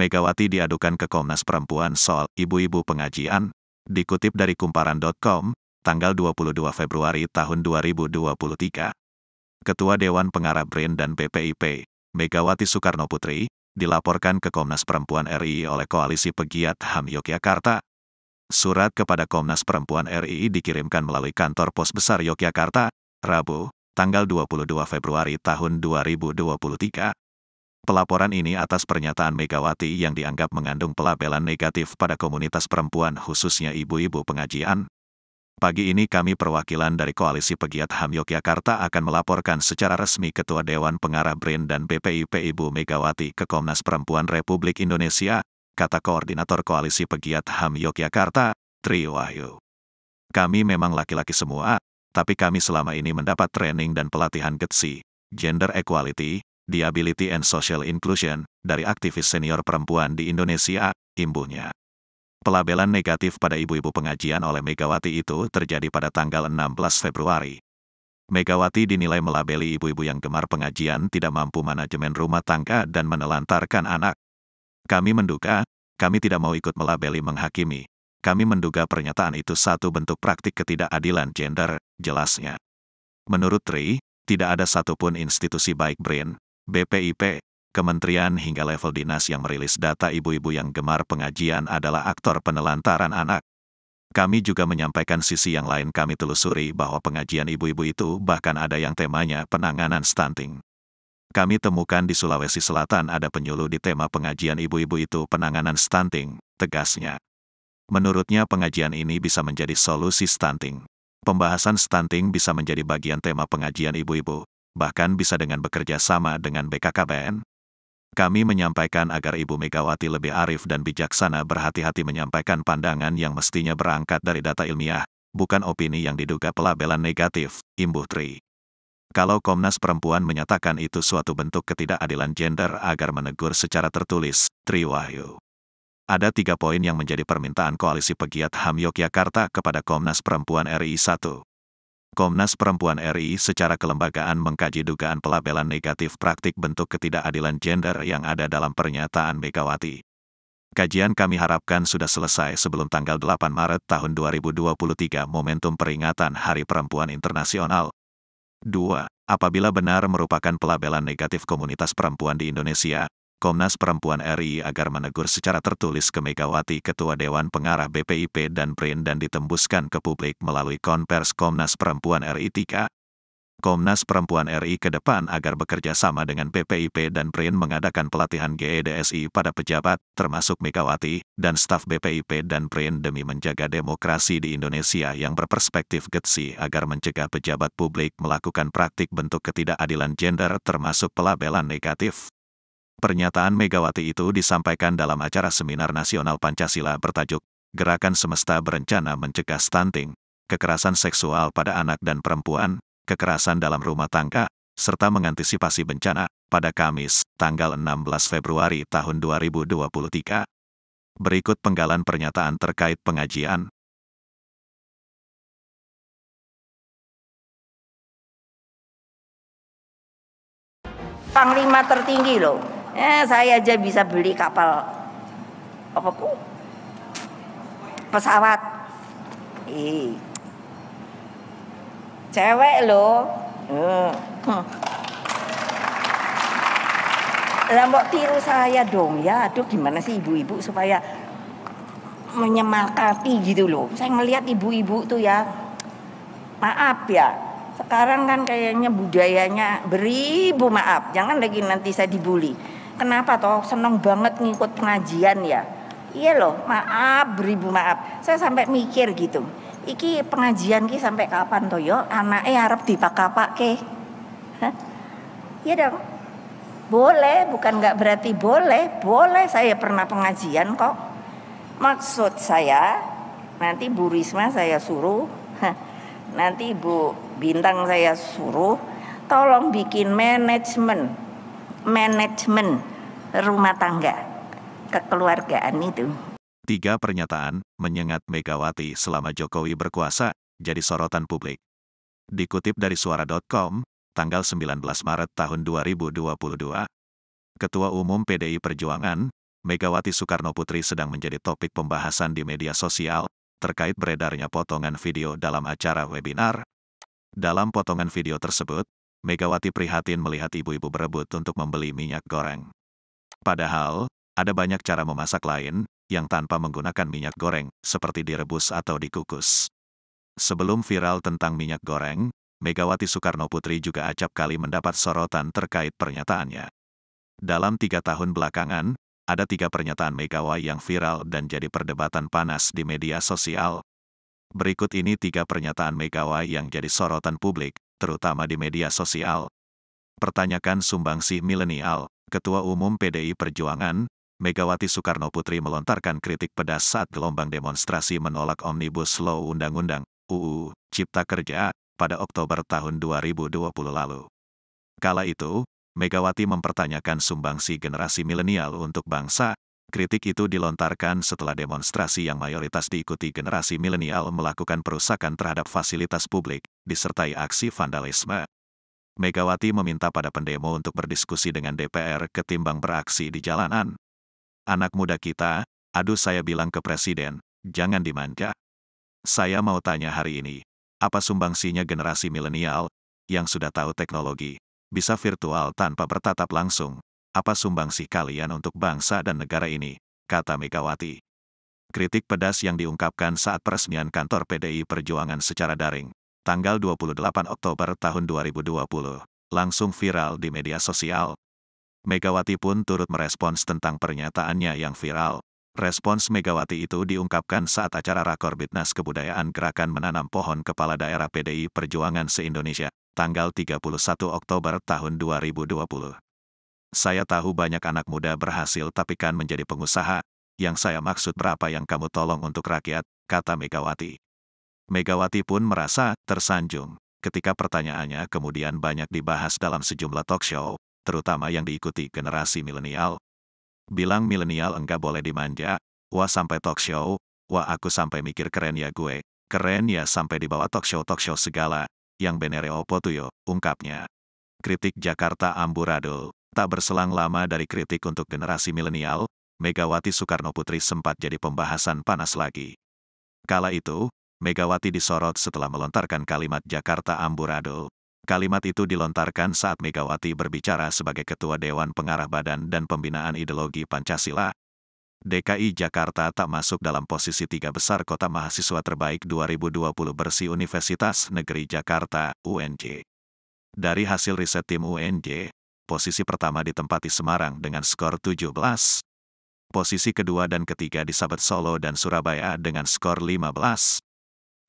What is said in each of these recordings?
Megawati diadukan ke Komnas Perempuan soal ibu-ibu pengajian, dikutip dari kumparan.com, tanggal 22 Februari tahun 2023. Ketua Dewan Pengarah BRIN dan PPIP, Megawati Soekarno Putri, dilaporkan ke Komnas Perempuan RI oleh Koalisi Pegiat HAM Yogyakarta. Surat kepada Komnas Perempuan RI dikirimkan melalui kantor pos besar Yogyakarta, Rabu, tanggal 22 Februari tahun 2023. Pelaporan ini atas pernyataan Megawati yang dianggap mengandung pelabelan negatif pada komunitas perempuan khususnya ibu-ibu pengajian. Pagi ini kami perwakilan dari Koalisi Pegiat HAM Yogyakarta akan melaporkan secara resmi Ketua Dewan Pengarah BRIN dan BPIP Ibu Megawati ke Komnas Perempuan Republik Indonesia, kata Koordinator Koalisi Pegiat HAM Yogyakarta, Tri Wahyu. Kami memang laki-laki semua, tapi kami selama ini mendapat training dan pelatihan GETSI, Gender Equality, Disability and Social Inclusion, dari aktivis senior perempuan di Indonesia, imbuhnya. Pelabelan negatif pada ibu-ibu pengajian oleh Megawati itu terjadi pada tanggal 16 Februari. Megawati dinilai melabeli ibu-ibu yang gemar pengajian tidak mampu manajemen rumah tangga dan menelantarkan anak. Kami menduga, kami tidak mau ikut melabeli menghakimi. Kami menduga pernyataan itu satu bentuk praktik ketidakadilan gender, jelasnya. Menurut Tri, tidak ada satupun institusi baik Brain. BPIP, kementerian hingga level dinas yang merilis data ibu-ibu yang gemar pengajian adalah aktor penelantaran anak. Kami juga menyampaikan sisi yang lain kami telusuri bahwa pengajian ibu-ibu itu bahkan ada yang temanya penanganan stunting. Kami temukan di Sulawesi Selatan ada penyuluh di tema pengajian ibu-ibu itu penanganan stunting, tegasnya. Menurutnya pengajian ini bisa menjadi solusi stunting. Pembahasan stunting bisa menjadi bagian tema pengajian ibu-ibu, bahkan bisa dengan bekerja sama dengan BKKBN. Kami menyampaikan agar Ibu Megawati lebih arif dan bijaksana berhati-hati menyampaikan pandangan yang mestinya berangkat dari data ilmiah, bukan opini yang diduga pelabelan negatif, imbuh Tri. Kalau Komnas Perempuan menyatakan itu suatu bentuk ketidakadilan gender agar menegur secara tertulis, Tri Wahyu. Ada tiga poin yang menjadi permintaan Koalisi Pegiat HAM Yogyakarta kepada Komnas Perempuan RI 1. Komnas Perempuan RI secara kelembagaan mengkaji dugaan pelabelan negatif praktik bentuk ketidakadilan gender yang ada dalam pernyataan Megawati. Kajian kami harapkan sudah selesai sebelum tanggal 8 Maret tahun 2023 momentum peringatan Hari Perempuan Internasional. 2. Apabila benar merupakan pelabelan negatif komunitas perempuan di Indonesia, Komnas Perempuan RI agar menegur secara tertulis ke Megawati Ketua Dewan Pengarah BPIP dan BRIN dan ditembuskan ke publik melalui konvers Komnas Perempuan RI 3. Komnas Perempuan RI ke depan agar bekerja sama dengan BPIP dan BRIN mengadakan pelatihan GEDSI pada pejabat, termasuk Megawati, dan staf BPIP dan BRIN demi menjaga demokrasi di Indonesia yang berperspektif getsi agar mencegah pejabat publik melakukan praktik bentuk ketidakadilan gender termasuk pelabelan negatif. Pernyataan Megawati itu disampaikan dalam acara seminar nasional Pancasila bertajuk Gerakan Semesta Berencana Mencegah Stunting, Kekerasan Seksual pada Anak dan Perempuan, Kekerasan dalam Rumah Tangga, serta Mengantisipasi Bencana pada Kamis, tanggal 16 Februari tahun 2023. Berikut penggalan pernyataan terkait pengajian. Panglima tertinggi loh, Eh, saya aja bisa beli kapal apa ku Pesawat. Eh. Cewek hmm. loh. Lah mau tiru saya dong ya. Aduh gimana sih ibu-ibu supaya menyemakati gitu loh. Saya melihat ibu-ibu tuh ya. Maaf ya. Sekarang kan kayaknya budayanya beribu maaf. Jangan lagi nanti saya dibully kenapa toh seneng banget ngikut pengajian ya iya loh maaf beribu maaf saya sampai mikir gitu iki pengajian ki sampai kapan toh yo eh harap dipakapak ke iya dong boleh bukan nggak berarti boleh boleh saya pernah pengajian kok maksud saya nanti Bu Risma saya suruh nanti Bu Bintang saya suruh tolong bikin manajemen manajemen rumah tangga, kekeluargaan itu. Tiga pernyataan menyengat Megawati selama Jokowi berkuasa jadi sorotan publik. Dikutip dari suara.com, tanggal 19 Maret tahun 2022, Ketua Umum PDI Perjuangan, Megawati Soekarno Putri sedang menjadi topik pembahasan di media sosial terkait beredarnya potongan video dalam acara webinar. Dalam potongan video tersebut, Megawati prihatin melihat ibu-ibu berebut untuk membeli minyak goreng. Padahal, ada banyak cara memasak lain yang tanpa menggunakan minyak goreng, seperti direbus atau dikukus. Sebelum viral tentang minyak goreng, Megawati Soekarno Putri juga acap kali mendapat sorotan terkait pernyataannya. Dalam tiga tahun belakangan, ada tiga pernyataan Megawati yang viral dan jadi perdebatan panas di media sosial. Berikut ini tiga pernyataan Megawati yang jadi sorotan publik, terutama di media sosial. Pertanyakan sumbangsih milenial, Ketua Umum PDI Perjuangan, Megawati Soekarno Putri melontarkan kritik pedas saat gelombang demonstrasi menolak Omnibus Law Undang-Undang UU Cipta Kerja pada Oktober tahun 2020 lalu. Kala itu, Megawati mempertanyakan sumbangsi generasi milenial untuk bangsa. Kritik itu dilontarkan setelah demonstrasi yang mayoritas diikuti generasi milenial melakukan perusakan terhadap fasilitas publik, disertai aksi vandalisme. Megawati meminta pada pendemo untuk berdiskusi dengan DPR ketimbang beraksi di jalanan. Anak muda kita, aduh saya bilang ke Presiden, jangan dimanja. Saya mau tanya hari ini, apa sumbangsinya generasi milenial yang sudah tahu teknologi, bisa virtual tanpa bertatap langsung? Apa sumbangsih kalian untuk bangsa dan negara ini? kata Megawati. Kritik pedas yang diungkapkan saat peresmian kantor PDI Perjuangan secara daring tanggal 28 Oktober tahun 2020, langsung viral di media sosial. Megawati pun turut merespons tentang pernyataannya yang viral. Respons Megawati itu diungkapkan saat acara rakor Rakorbitnas Kebudayaan Gerakan Menanam Pohon Kepala Daerah PDI Perjuangan se-Indonesia, tanggal 31 Oktober tahun 2020. Saya tahu banyak anak muda berhasil tapi kan menjadi pengusaha, yang saya maksud berapa yang kamu tolong untuk rakyat, kata Megawati. Megawati pun merasa tersanjung ketika pertanyaannya kemudian banyak dibahas dalam sejumlah talk show, terutama yang diikuti generasi milenial. Bilang milenial enggak boleh dimanja, wah sampai talk show, wah aku sampai mikir keren ya gue, keren ya sampai dibawa talk show-talk show segala, yang benere opo tuyo, ungkapnya. Kritik Jakarta Amburadul Tak berselang lama dari kritik untuk generasi milenial, Megawati Soekarno Putri sempat jadi pembahasan panas lagi. Kala itu, Megawati disorot setelah melontarkan kalimat Jakarta Amburadul. Kalimat itu dilontarkan saat Megawati berbicara sebagai Ketua Dewan Pengarah Badan dan Pembinaan Ideologi Pancasila. DKI Jakarta tak masuk dalam posisi tiga besar kota mahasiswa terbaik 2020 bersih Universitas Negeri Jakarta, UNJ. Dari hasil riset tim UNJ, posisi pertama ditempati Semarang dengan skor 17. Posisi kedua dan ketiga disabet Solo dan Surabaya dengan skor 15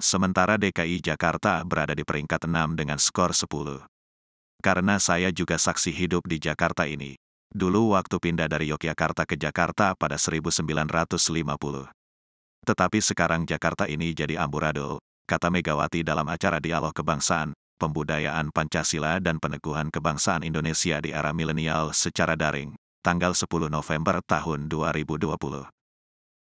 sementara DKI Jakarta berada di peringkat 6 dengan skor 10. Karena saya juga saksi hidup di Jakarta ini. Dulu waktu pindah dari Yogyakarta ke Jakarta pada 1950. Tetapi sekarang Jakarta ini jadi amburadul, kata Megawati dalam acara dialog kebangsaan, pembudayaan Pancasila dan peneguhan kebangsaan Indonesia di era milenial secara daring, tanggal 10 November tahun 2020.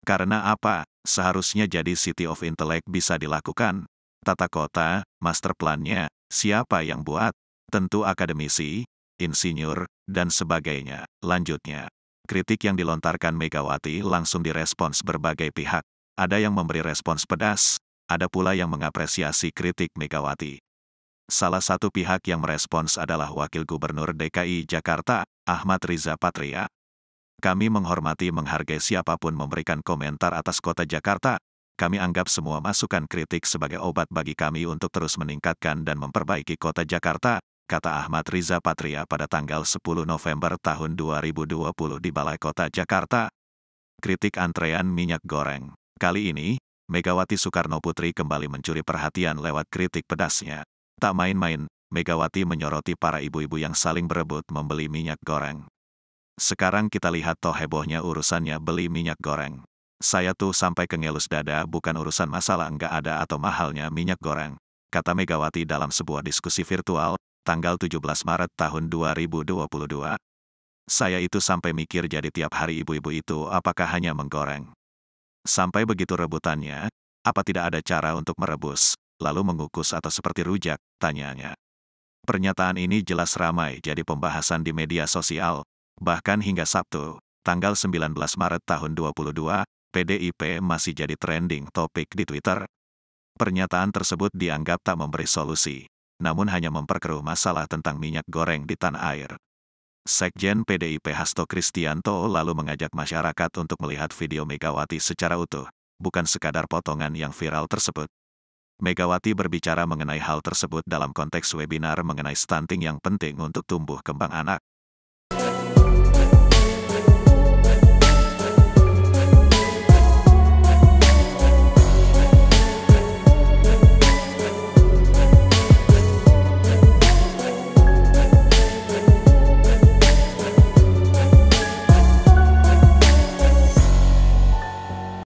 Karena apa? seharusnya jadi City of Intellect bisa dilakukan. Tata kota, master plannya, siapa yang buat? Tentu akademisi, insinyur, dan sebagainya. Lanjutnya, kritik yang dilontarkan Megawati langsung direspons berbagai pihak. Ada yang memberi respons pedas, ada pula yang mengapresiasi kritik Megawati. Salah satu pihak yang merespons adalah Wakil Gubernur DKI Jakarta, Ahmad Riza Patria. Kami menghormati menghargai siapapun memberikan komentar atas kota Jakarta. Kami anggap semua masukan kritik sebagai obat bagi kami untuk terus meningkatkan dan memperbaiki kota Jakarta, kata Ahmad Riza Patria pada tanggal 10 November tahun 2020 di Balai Kota Jakarta. Kritik antrean minyak goreng. Kali ini, Megawati Soekarno Putri kembali mencuri perhatian lewat kritik pedasnya. Tak main-main, Megawati menyoroti para ibu-ibu yang saling berebut membeli minyak goreng. Sekarang kita lihat toh hebohnya urusannya beli minyak goreng. Saya tuh sampai kengelus dada bukan urusan masalah nggak ada atau mahalnya minyak goreng, kata Megawati dalam sebuah diskusi virtual, tanggal 17 Maret tahun 2022. Saya itu sampai mikir jadi tiap hari ibu-ibu itu apakah hanya menggoreng. Sampai begitu rebutannya, apa tidak ada cara untuk merebus, lalu mengukus atau seperti rujak, tanyanya. Pernyataan ini jelas ramai jadi pembahasan di media sosial, Bahkan hingga Sabtu, tanggal 19 Maret tahun 2022, PDIP masih jadi trending topik di Twitter. Pernyataan tersebut dianggap tak memberi solusi, namun hanya memperkeruh masalah tentang minyak goreng di tanah air. Sekjen PDIP Hasto Kristianto lalu mengajak masyarakat untuk melihat video Megawati secara utuh, bukan sekadar potongan yang viral tersebut. Megawati berbicara mengenai hal tersebut dalam konteks webinar mengenai stunting yang penting untuk tumbuh kembang anak.